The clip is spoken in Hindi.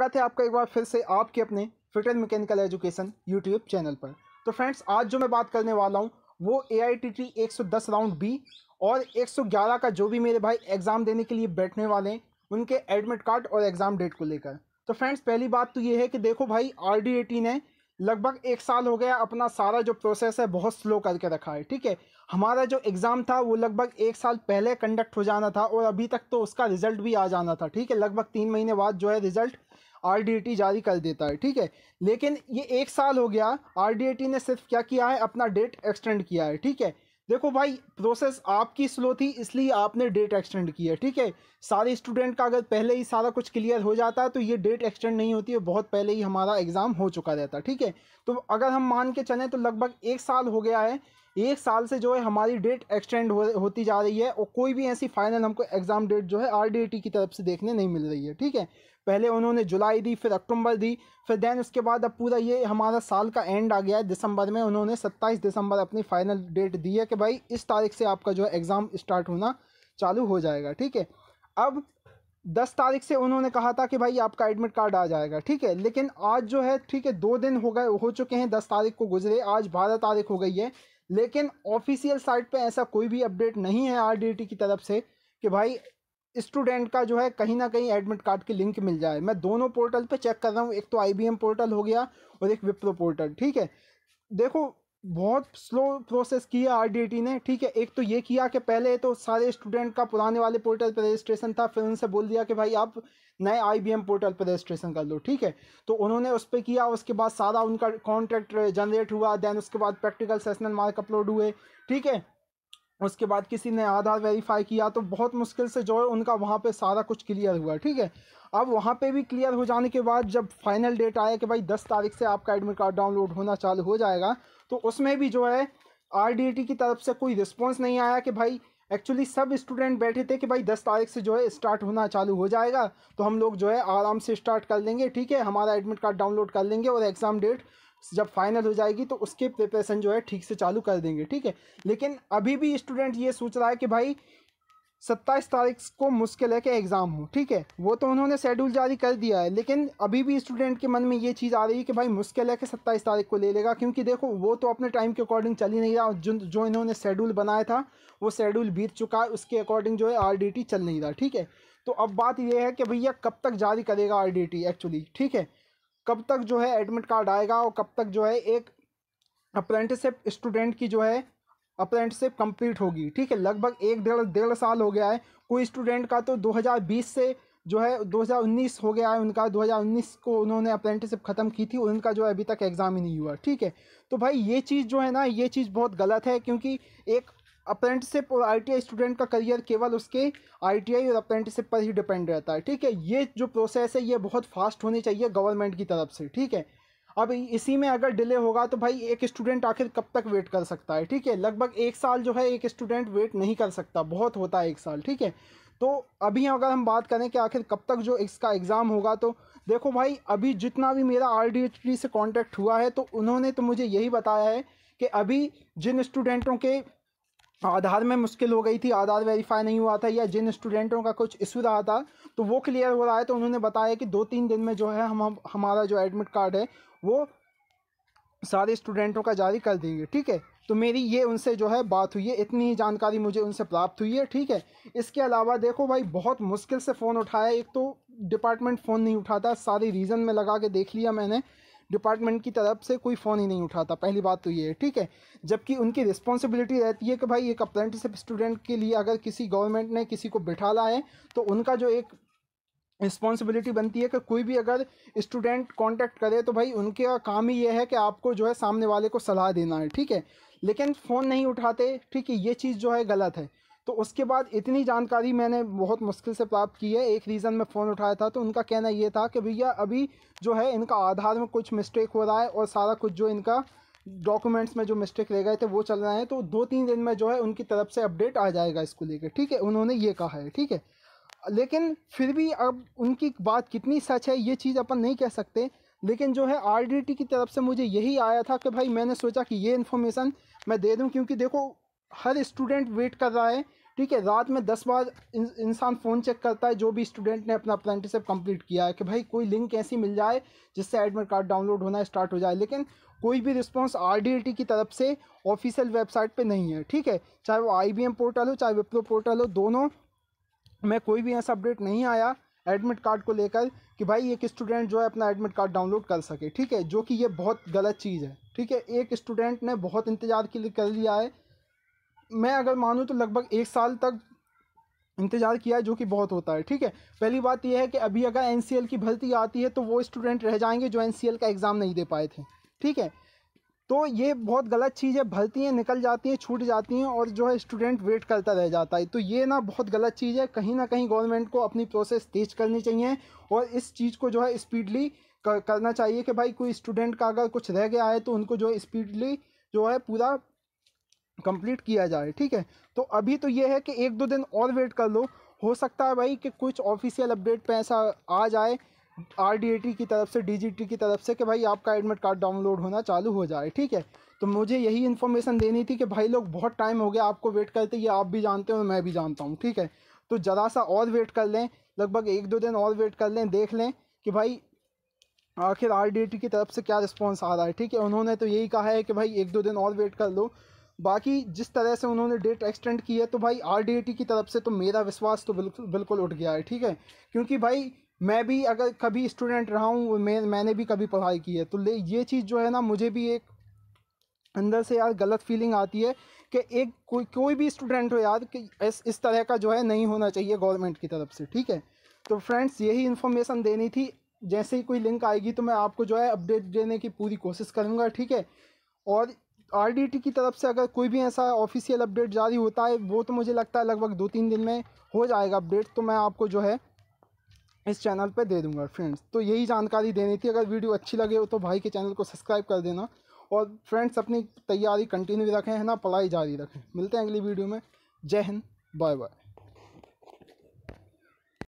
स्वागत है आपका एक बार फिर से आपके अपने and mechanical education YouTube channel पर तो फ्रेंड्स आज जो मैं बात करने वाला हूँ वो ए आई टी टी एक सौ दस राउंड बी और एक सौ ग्यारह का जो भी मेरे भाई एग्ज़ाम देने के लिए बैठने वाले हैं उनके एडमिट कार्ड और एग्ज़ाम डेट को लेकर तो फ्रेंड्स पहली बात तो ये है कि देखो भाई आर डी टी ने लगभग एक साल हो गया अपना सारा जो प्रोसेस है बहुत स्लो करके रखा है ठीक है हमारा जो एग्ज़ाम था वो लगभग एक साल पहले कंडक्ट हो जाना था और अभी तक तो उसका रिज़ल्ट भी आ जाना था ठीक है लगभग तीन महीने बाद जो है रिज़ल्ट आर जारी कर देता है ठीक है लेकिन ये एक साल हो गया आर ने सिर्फ क्या किया है अपना डेट एक्सटेंड किया है ठीक है देखो भाई प्रोसेस आपकी स्लो थी इसलिए आपने डेट एक्सटेंड किया है ठीक है सारे स्टूडेंट का अगर पहले ही सारा कुछ क्लियर हो जाता है तो ये डेट एक्सटेंड नहीं होती है बहुत पहले ही हमारा एग्ज़ाम हो चुका रहता ठीक है तो अगर हम मान के चलें तो लगभग एक साल हो गया है एक साल से जो है हमारी डेट एक्सटेंड हो, होती जा रही है और कोई भी ऐसी फाइनल हमको एग्ज़ाम डेट जो है आर की तरफ से देखने नहीं मिल रही है ठीक है पहले उन्होंने जुलाई दी फिर अक्टूबर दी फिर देन उसके बाद अब पूरा ये हमारा साल का एंड आ गया है दिसंबर में उन्होंने 27 दिसंबर अपनी फ़ाइनल डेट दी है कि भाई इस तारीख से आपका जो है एग्ज़ाम स्टार्ट होना चालू हो जाएगा ठीक है अब दस तारीख से उन्होंने कहा था कि भाई आपका एडमिट कार्ड आ जाएगा ठीक है लेकिन आज जो है ठीक है दो दिन हो गए हो चुके हैं दस तारीख को गुजरे आज बारह तारीख हो गई है लेकिन ऑफिशियल साइट पे ऐसा कोई भी अपडेट नहीं है आर की तरफ से कि भाई स्टूडेंट का जो है कहीं ना कहीं एडमिट कार्ड की लिंक मिल जाए मैं दोनों पोर्टल पे चेक कर रहा हूँ एक तो आई पोर्टल हो गया और एक विप्रो पोर्टल ठीक है देखो बहुत स्लो प्रोसेस किया टी ने ठीक है एक तो ये किया कि पहले तो सारे स्टूडेंट का पुराने वाले पोर्टल पर रजिस्ट्रेशन था फिर उनसे बोल दिया कि भाई आप नए आईबीएम पोर्टल पर रजिस्ट्रेशन कर लो ठीक है तो उन्होंने उस पर किया उसके बाद सारा उनका कॉन्ट्रैक्ट जनरेट हुआ देन उसके बाद प्रैक्टिकल सेशनल मार्क अपलोड हुए ठीक है उसके बाद किसी ने आधार वेरीफाई किया तो बहुत मुश्किल से जो है उनका वहाँ पे सारा कुछ क्लियर हुआ ठीक है अब वहाँ पे भी क्लियर हो जाने के बाद जब फाइनल डेट आया कि भाई दस तारीख से आपका एडमिट कार्ड डाउनलोड होना चालू हो जाएगा तो उसमें भी जो है आर की तरफ से कोई रिस्पॉन्स नहीं आया कि भाई एक्चुअली सब स्टूडेंट बैठे थे कि भाई दस तारीख से जो है स्टार्ट होना चालू हो जाएगा तो हम लोग जो है आराम से स्टार्ट कर लेंगे ठीक है हमारा एडमिट कार्ड डाउनलोड कर लेंगे और एग्ज़ाम डेट जब फाइनल हो जाएगी तो उसके प्रिपरेशन जो है ठीक से चालू कर देंगे ठीक है लेकिन अभी भी स्टूडेंट ये सोच रहा है कि भाई सत्ताईस तारीख को मुश्किल है कि एग्ज़ाम हो ठीक है वो तो उन्होंने शेड्यूल जारी कर दिया है लेकिन अभी भी स्टूडेंट के मन में ये चीज़ आ रही है कि भाई मुश्किल है कि सत्ताईस तारीख को ले लेगा क्योंकि देखो वो तो अपने टाइम के अकॉर्डिंग चल ही नहीं रहा जो जो इन्होंने शेड्यूल बनाया था वो शेड्यूल बीत चुका है उसके अकॉर्डिंग जो है आर चल नहीं रहा ठीक है तो अब बात यह है कि भैया कब तक जारी करेगा आर एक्चुअली ठीक है कब तक जो है एडमिट कार्ड आएगा और कब तक जो है एक अप्रेंटिसिप स्टूडेंट की जो है अप्रेंटिसिप कंप्लीट होगी ठीक है लगभग एक डेढ़ डेढ़ साल हो गया है कोई स्टूडेंट का तो 2020 से जो है 2019 हो गया है उनका 2019 को उन्होंने अप्रेंटिसिप ख़त्म की थी उनका जो है अभी तक एग्ज़ाम ही नहीं हुआ ठीक है तो भाई ये चीज़ जो है ना ये चीज़ बहुत गलत है क्योंकि एक अप्रेंटिसिप और आई स्टूडेंट का करियर केवल उसके आई और अप्रेंटिसिप पर ही डिपेंड रहता है ठीक है ये जो प्रोसेस है ये बहुत फास्ट होनी चाहिए गवर्नमेंट की तरफ से ठीक है अब इसी में अगर डिले होगा तो भाई एक स्टूडेंट आखिर कब तक वेट कर सकता है ठीक है लगभग एक साल जो है एक स्टूडेंट वेट नहीं कर सकता बहुत होता है एक साल ठीक है तो अभी अगर हम बात करें कि आखिर कब तक जो इसका एग्ज़ाम होगा तो देखो भाई अभी जितना भी मेरा आर से कॉन्टैक्ट हुआ है तो उन्होंने तो मुझे यही बताया है कि अभी जिन स्टूडेंटों के आधार में मुश्किल हो गई थी आधार वेरीफाई नहीं हुआ था या जिन स्टूडेंटों का कुछ इशू रहा था तो वो क्लियर हो रहा है तो उन्होंने बताया कि दो तीन दिन में जो है हम हमारा जो एडमिट कार्ड है वो सारे स्टूडेंटों का जारी कर देंगे ठीक है तो मेरी ये उनसे जो है बात हुई है इतनी ही जानकारी मुझे उनसे प्राप्त हुई है ठीक है इसके अलावा देखो भाई बहुत मुश्किल से फ़ोन उठाया एक तो डिपार्टमेंट फ़ोन नहीं उठाता सारी रीज़न में लगा के देख लिया मैंने डिपार्टमेंट की तरफ से कोई फ़ोन ही नहीं उठाता पहली बात तो ये है ठीक है जबकि उनकी रिस्पॉन्सिबिलिटी रहती है कि भाई एक अप्रेंटिसशिप स्टूडेंट के लिए अगर किसी गवर्नमेंट ने किसी को बैठा ला है तो उनका जो एक रिस्पॉन्सिबिलिटी बनती है कि कोई भी अगर स्टूडेंट कॉन्टेक्ट करे तो भाई उनके काम ही ये है कि आपको जो है सामने वाले को सलाह देना है ठीक है लेकिन फ़ोन नहीं उठाते ठीक है ये चीज़ जो है गलत है तो उसके बाद इतनी जानकारी मैंने बहुत मुश्किल से प्राप्त की है एक रीज़न में फ़ोन उठाया था तो उनका कहना ये था कि भैया अभी जो है इनका आधार में कुछ मिस्टेक हो रहा है और सारा कुछ जो इनका डॉक्यूमेंट्स में जो मिस्टेक रह गए थे वो चल रहे हैं तो दो तीन दिन में जो है उनकी तरफ से अपडेट आ जाएगा इसको लेकर ठीक है उन्होंने ये कहा है ठीक है लेकिन फिर भी अब उनकी बात कितनी सच है ये चीज़ अपन नहीं कह सकते लेकिन जो है आर की तरफ से मुझे यही आया था कि भाई मैंने सोचा कि ये इन्फॉर्मेशन मैं दे दूँ क्योंकि देखो हर स्टूडेंट वेट कर रहा है ठीक है रात में दस बार इंसान फ़ोन चेक करता है जो भी स्टूडेंट ने अपना अप्रेंटिसशिप कंप्लीट किया है कि भाई कोई लिंक ऐसी मिल जाए जिससे एडमिट कार्ड डाउनलोड होना स्टार्ट हो जाए लेकिन कोई भी रिस्पांस आर की तरफ से ऑफिशियल वेबसाइट पे नहीं है ठीक है चाहे वो आई पोर्टल हो चाहे विप्रो पोर्टल हो दोनों में कोई भी ऐसा अपडेट नहीं आया एडमिट कार्ड को लेकर कि भाई एक स्टूडेंट जो है अपना एडमिट कार्ड डाउनलोड कर सके ठीक है जो कि ये बहुत गलत चीज़ है ठीक है एक स्टूडेंट ने बहुत इंतज़ार के लिए कर लिया है मैं अगर मानूँ तो लगभग एक साल तक इंतज़ार किया है जो कि बहुत होता है ठीक है पहली बात यह है कि अभी अगर एन की भर्ती आती है तो वो स्टूडेंट रह जाएंगे जो एन का एग्ज़ाम नहीं दे पाए थे ठीक है तो ये बहुत गलत चीज़ है भर्तियाँ निकल जाती हैं छूट जाती हैं और जो है स्टूडेंट वेट करता रह जाता है तो ये ना बहुत गलत चीज़ है कहीं ना कहीं गवर्नमेंट को अपनी प्रोसेस तेज करनी चाहिए और इस चीज़ को जो है स्पीडली करना चाहिए कि भाई कोई स्टूडेंट का अगर कुछ रह गया है तो उनको जो है स्पीडली जो है पूरा कंप्लीट किया जाए ठीक है तो अभी तो ये है कि एक दो दिन और वेट कर लो हो सकता है भाई कि कुछ ऑफिशियल अपडेट पर ऐसा आ जाए आर की तरफ से डी की तरफ से कि भाई आपका एडमिट कार्ड डाउनलोड होना चालू हो जाए ठीक है तो मुझे यही इन्फॉर्मेशन देनी थी कि भाई लोग बहुत टाइम हो गया आपको वेट करते ये आप भी जानते हो मैं भी जानता हूँ ठीक है तो ज़रा सा और वेट कर लें लगभग एक दो दिन और वेट कर लें देख लें कि भाई आखिर आर की तरफ से क्या रिस्पॉन्स आ रहा है ठीक है उन्होंने तो यही कहा है कि भाई एक दो दिन और वेट कर लो बाकी जिस तरह से उन्होंने डेट एक्सटेंड की है तो भाई आर की तरफ से तो मेरा विश्वास तो बिल्कुल बिल्कुल उठ गया है ठीक है क्योंकि भाई मैं भी अगर कभी स्टूडेंट रहा हूँ मैं मैंने भी कभी पढ़ाई की है तो ले ये चीज़ जो है ना मुझे भी एक अंदर से यार गलत फीलिंग आती है कि एक कोई कोई भी स्टूडेंट हो यार कि इस इस तरह का जो है नहीं होना चाहिए गवर्नमेंट की तरफ से ठीक है तो फ्रेंड्स यही इन्फॉर्मेशन देनी थी जैसे ही कोई लिंक आएगी तो मैं आपको जो है अपडेट देने की पूरी कोशिश करूँगा ठीक है और आर की तरफ से अगर कोई भी ऐसा ऑफिशियल अपडेट जारी होता है वो तो मुझे लगता है लगभग दो तीन दिन में हो जाएगा अपडेट तो मैं आपको जो है इस चैनल पे दे दूंगा फ्रेंड्स तो यही जानकारी देनी थी अगर वीडियो अच्छी लगे हो तो भाई के चैनल को सब्सक्राइब कर देना और फ्रेंड्स अपनी तैयारी कंटिन्यू रखें है ना पढ़ाई जारी रखें मिलते हैं अगली वीडियो में जय हिंद बाय बाय